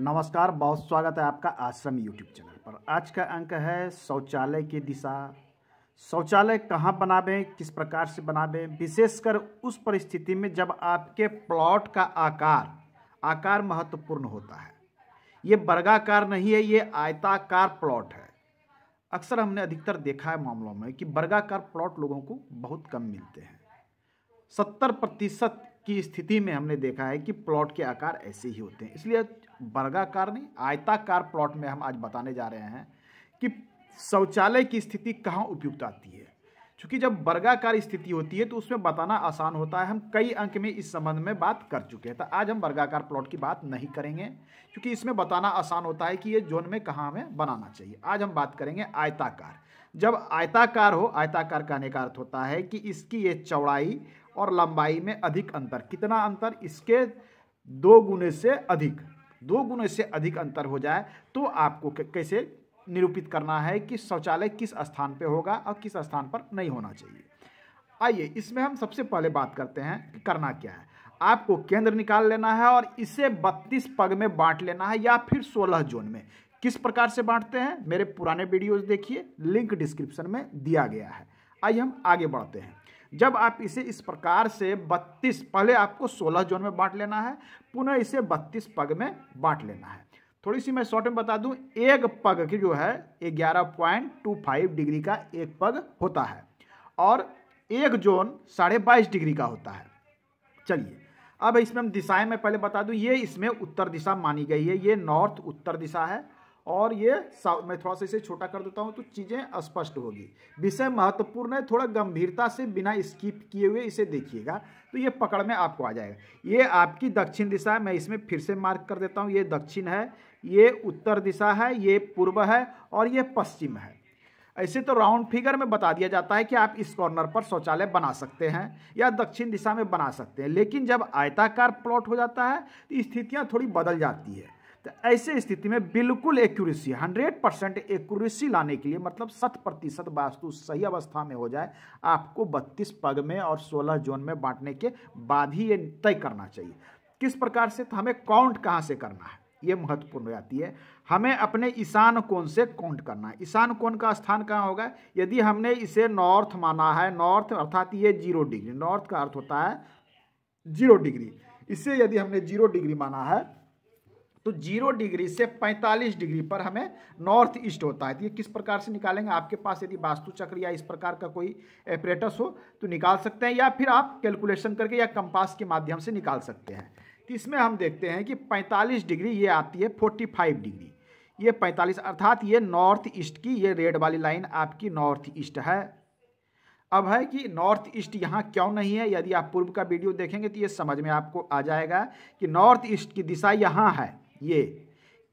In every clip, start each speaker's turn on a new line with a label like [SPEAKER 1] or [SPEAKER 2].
[SPEAKER 1] नमस्कार बहुत स्वागत है आपका आश्रम यूट्यूब चैनल पर आज का अंक है शौचालय की दिशा शौचालय कहाँ बनावें किस प्रकार से बनावें विशेषकर उस परिस्थिति में जब आपके प्लॉट का आकार आकार महत्वपूर्ण होता है ये वर्गाकार नहीं है ये आयताकार प्लॉट है अक्सर हमने अधिकतर देखा है मामलों में कि वर्गाकार प्लॉट लोगों को बहुत कम मिलते हैं सत्तर प्रतिशत की स्थिति में हमने देखा है कि प्लॉट के आकार ऐसे ही होते हैं इसलिए वर्गाकार नहीं आयताकार प्लॉट में हम आज बताने जा रहे हैं कि शौचालय की स्थिति कहाँ उपयुक्त आती है क्योंकि जब वर्गाकार स्थिति होती है तो उसमें बताना आसान होता है हम कई अंक में इस संबंध में बात कर चुके हैं तो आज हम वर्गाकार प्लॉट की बात नहीं करेंगे क्योंकि इसमें बताना आसान होता है कि ये जोन में कहाँ हमें बनाना चाहिए आज हम बात करेंगे आयताकार जब आयताकार हो आयताकार कहने का अर्थ होता है कि इसकी ये चौड़ाई और लंबाई में अधिक अंतर कितना अंतर इसके दो गुने से अधिक दो गुने से अधिक अंतर हो जाए तो आपको कैसे निरूपित करना है कि शौचालय किस स्थान पे होगा और किस स्थान पर नहीं होना चाहिए आइए इसमें हम सबसे पहले बात करते हैं कि करना क्या है आपको केंद्र निकाल लेना है और इसे 32 पग में बांट लेना है या फिर 16 जोन में किस प्रकार से बांटते हैं मेरे पुराने वीडियोस देखिए लिंक डिस्क्रिप्शन में दिया गया है आइए हम आगे बढ़ते हैं जब आप इसे इस प्रकार से 32 पहले आपको 16 जोन में बांट लेना है पुनः इसे 32 पग में बांट लेना है थोड़ी सी मैं शॉर्ट में बता दूं एक पग की जो है 11.25 पॉइंट टू फाइव डिग्री का एक पग होता है और एक जोन साढ़े बाईस डिग्री का होता है चलिए अब इसमें हम दिशाएं मैं पहले बता दूं ये इसमें उत्तर दिशा मानी गई है ये नॉर्थ उत्तर दिशा है और ये मैं थोड़ा सा इसे छोटा कर देता हूँ तो चीज़ें स्पष्ट होगी विषय महत्वपूर्ण है थोड़ा गंभीरता से बिना स्किप किए हुए इसे देखिएगा तो ये पकड़ में आपको आ जाएगा ये आपकी दक्षिण दिशा है मैं इसमें फिर से मार्क कर देता हूँ ये दक्षिण है ये उत्तर दिशा है ये पूर्व है और ये पश्चिम है ऐसे तो राउंड फिगर में बता दिया जाता है कि आप इस कॉर्नर पर शौचालय बना सकते हैं या दक्षिण दिशा में बना सकते हैं लेकिन जब आयताकार प्लॉट हो जाता है तो स्थितियाँ थोड़ी बदल जाती है तो ऐसे स्थिति में बिल्कुल एक्यूरेसी हंड्रेड परसेंट एक्यूरेसी लाने के लिए मतलब शत प्रतिशत वास्तु सही अवस्था में हो जाए आपको बत्तीस पग में और सोलह जोन में बांटने के बाद ही ये तय करना चाहिए किस प्रकार से तो हमें काउंट कहाँ से करना है ये महत्वपूर्ण हो जाती है हमें अपने ईशान कोण से काउंट करना है ईशान कोण का स्थान कहाँ होगा यदि हमने इसे नॉर्थ माना है नॉर्थ अर्थात ये जीरो डिग्री नॉर्थ का अर्थ होता है जीरो डिग्री इसे यदि हमने जीरो डिग्री माना है तो जीरो डिग्री से 45 डिग्री पर हमें नॉर्थ ईस्ट होता है तो ये किस प्रकार से निकालेंगे आपके पास यदि वास्तु चक्र या इस प्रकार का कोई एपरेटस हो तो निकाल सकते हैं या फिर आप कैलकुलेशन करके या कंपास के माध्यम से निकाल सकते हैं तो इसमें हम देखते हैं कि 45 डिग्री ये आती है 45 डिग्री ये 45 अर्थात ये नॉर्थ ईस्ट की ये रेड वाली लाइन आपकी नॉर्थ ईस्ट है अब है कि नॉर्थ ईस्ट यहाँ क्यों नहीं है यदि आप पूर्व का वीडियो देखेंगे तो ये समझ में आपको आ जाएगा कि नॉर्थ ईस्ट की दिशा यहाँ है ये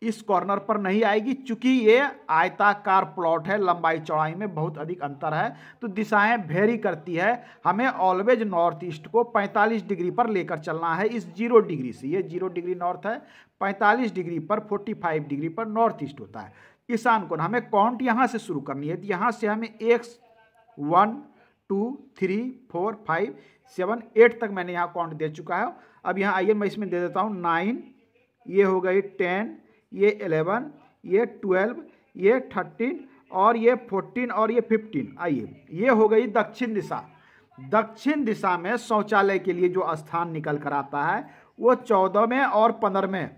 [SPEAKER 1] इस कॉर्नर पर नहीं आएगी चूंकि ये आयताकार प्लॉट है लंबाई चौड़ाई में बहुत अधिक अंतर है तो दिशाएं भेरी करती है हमें ऑलवेज नॉर्थ ईस्ट को 45 डिग्री पर लेकर चलना है इस जीरो डिग्री से ये जीरो डिग्री नॉर्थ है 45 डिग्री पर 45 डिग्री पर नॉर्थ ईस्ट होता है ईशान को हमें काउंट यहाँ से शुरू करनी है तो यहाँ से हमें एक one two three four five seven eight तक मैंने यहाँ काउंट दे चुका है अब यहाँ आइए मैं इसमें दे देता हूँ नाइन ये हो गई टेन ये एलेवन ये ट्वेल्व ये थर्टीन और ये फोर्टीन और ये फिफ्टीन आइए ये हो गई दक्षिण दिशा दक्षिण दिशा में शौचालय के लिए जो स्थान निकल कर आता है वो चौदह में और पंद्रह में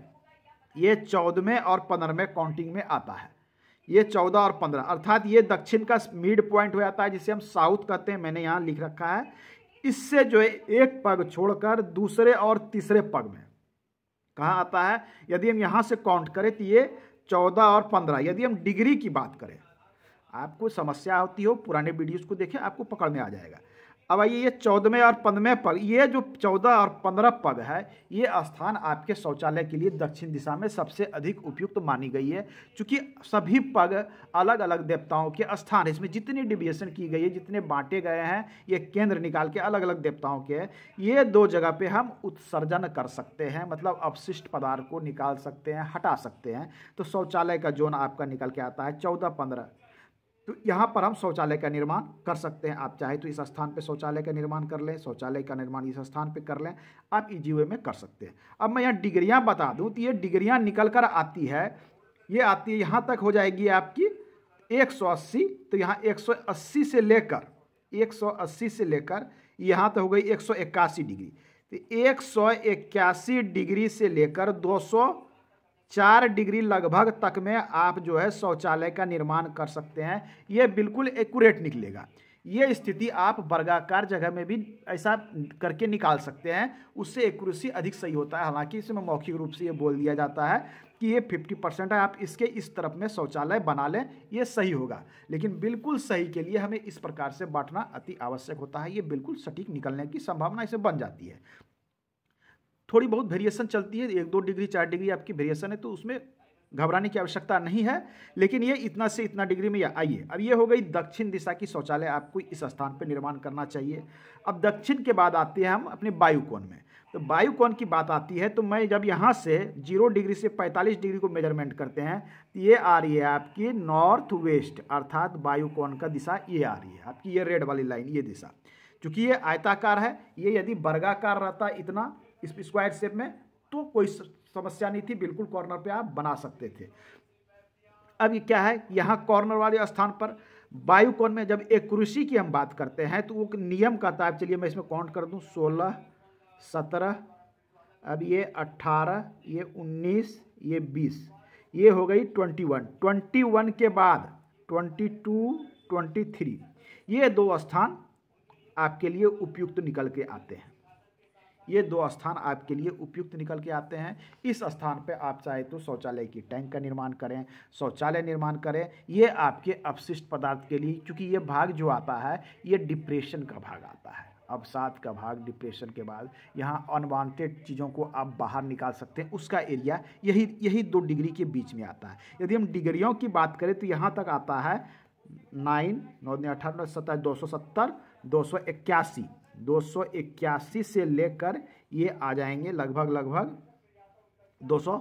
[SPEAKER 1] ये चौदह में और पंद्रह में काउंटिंग में आता है ये चौदह और पंद्रह अर्थात ये दक्षिण का मिड पॉइंट हो जाता है जिसे हम साउथ कहते हैं मैंने यहाँ लिख रखा है इससे जो है एक पग छोड़कर दूसरे और तीसरे पग में कहाँ आता है यदि हम यहाँ से काउंट करें तो ये चौदह और पंद्रह यदि हम डिग्री की बात करें आपको समस्या होती हो पुराने वीडियोज़ को देखें आपको पकड़ में आ जाएगा अब आइए ये चौदहवें और पंद्रहवें पद ये जो चौदह और पंद्रह पद है ये स्थान आपके शौचालय के लिए दक्षिण दिशा में सबसे अधिक उपयुक्त मानी गई है क्योंकि सभी पग अलग अलग देवताओं के स्थान इसमें जितनी डिविएशन की गई है जितने बांटे गए हैं ये केंद्र निकाल के अलग अलग देवताओं के ये दो जगह पर हम उत्सर्जन कर सकते हैं मतलब अपशिष्ट पदार्थ को निकाल सकते हैं हटा सकते हैं तो शौचालय का जोन आपका निकल के आता है चौदह पंद्रह तो यहाँ पर हम शौचालय का निर्माण कर सकते हैं आप चाहे तो इस स्थान पर शौचालय का निर्माण कर लें शौचालय का निर्माण इस स्थान पर कर लें आप इजी वे में कर सकते हैं अब मैं यहाँ डिग्रियाँ बता दूँ तो ये डिग्रियाँ निकल कर आती है ये आती है यहाँ तक हो जाएगी आपकी 180 तो यहाँ 180 से लेकर 180 से लेकर यहाँ तक हो गई इक्यासी डिग्री तो इक्यासी डिग्री से लेकर सौ चार डिग्री लगभग तक में आप जो है शौचालय का निर्माण कर सकते हैं ये बिल्कुल एक्यूरेट निकलेगा ये स्थिति आप वर्गाकार जगह में भी ऐसा करके निकाल सकते हैं उससे एक्यूरेसी अधिक सही होता है हालांकि इसमें मौखिक रूप से ये बोल दिया जाता है कि ये 50 परसेंट है आप इसके इस तरफ में शौचालय बना लें ये सही होगा लेकिन बिल्कुल सही के लिए हमें इस प्रकार से बांटना अति आवश्यक होता है ये बिल्कुल सटीक निकलने की संभावना इसे बन जाती है थोड़ी बहुत वेरिएशन चलती है एक दो डिग्री चार डिग्री आपकी वेरिएशन है तो उसमें घबराने की आवश्यकता नहीं है लेकिन ये इतना से इतना डिग्री में आइए अब ये हो गई दक्षिण दिशा की शौचालय आपको इस स्थान पर निर्माण करना चाहिए अब दक्षिण के बाद आते हैं हम अपने वायु में तो वायु की बात आती है तो मैं जब यहाँ से जीरो डिग्री से पैंतालीस डिग्री को मेजरमेंट करते हैं तो ये आ रही है आपकी नॉर्थ वेस्ट अर्थात वायु का दिशा ये आ रही है आपकी ये रेड वाली लाइन ये दिशा चूँकि ये आयताकार है ये यदि वर्गाकार रहता इतना इस स्क्वायर शेप में तो कोई समस्या नहीं थी बिल्कुल कॉर्नर पे आप बना सकते थे अब ये क्या है यहाँ कॉर्नर वाले स्थान पर वायु कोण में जब एक कृषि की हम बात करते हैं तो वो नियम कहता है चलिए मैं इसमें काउंट कर दूँ सोलह सत्रह अब ये अट्ठारह ये उन्नीस ये बीस ये हो गई ट्वेंटी वन ट्वेंटी वन के बाद ट्वेंटी टू ट्वेंटी थ्री ये दो स्थान आपके लिए उपयुक्त निकल के आते हैं ये दो स्थान आपके लिए उपयुक्त निकल के आते हैं इस स्थान पर आप चाहे तो शौचालय की टैंक का निर्माण करें शौचालय निर्माण करें ये आपके अपशिष्ट पदार्थ के लिए क्योंकि ये भाग जो आता है ये डिप्रेशन का भाग आता है सात का भाग डिप्रेशन के बाद यहाँ अनवांटेड चीज़ों को आप बाहर निकाल सकते हैं उसका एरिया यही यही दो डिग्री के बीच में आता है यदि हम डिग्रियों की बात करें तो यहाँ तक आता है नाइन नौ अठारह सत्ताईस दो सौ सत्तर दो सौ इक्यासी दो से लेकर ये आ जाएंगे लगभग लगभग 200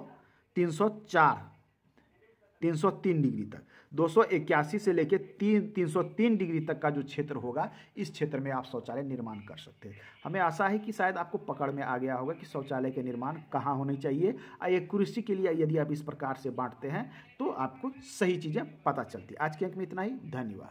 [SPEAKER 1] 304 तीन डिग्री तक दो से लेकर तीन तीन डिग्री तक का जो क्षेत्र होगा इस क्षेत्र में आप शौचालय निर्माण कर सकते हैं हमें आशा है कि शायद आपको पकड़ में आ गया होगा कि शौचालय के निर्माण कहाँ होने चाहिए और कृषि के लिए यदि आप इस प्रकार से बांटते हैं तो आपको सही चीज़ें पता चलती आज के अंक में इतना ही धन्यवाद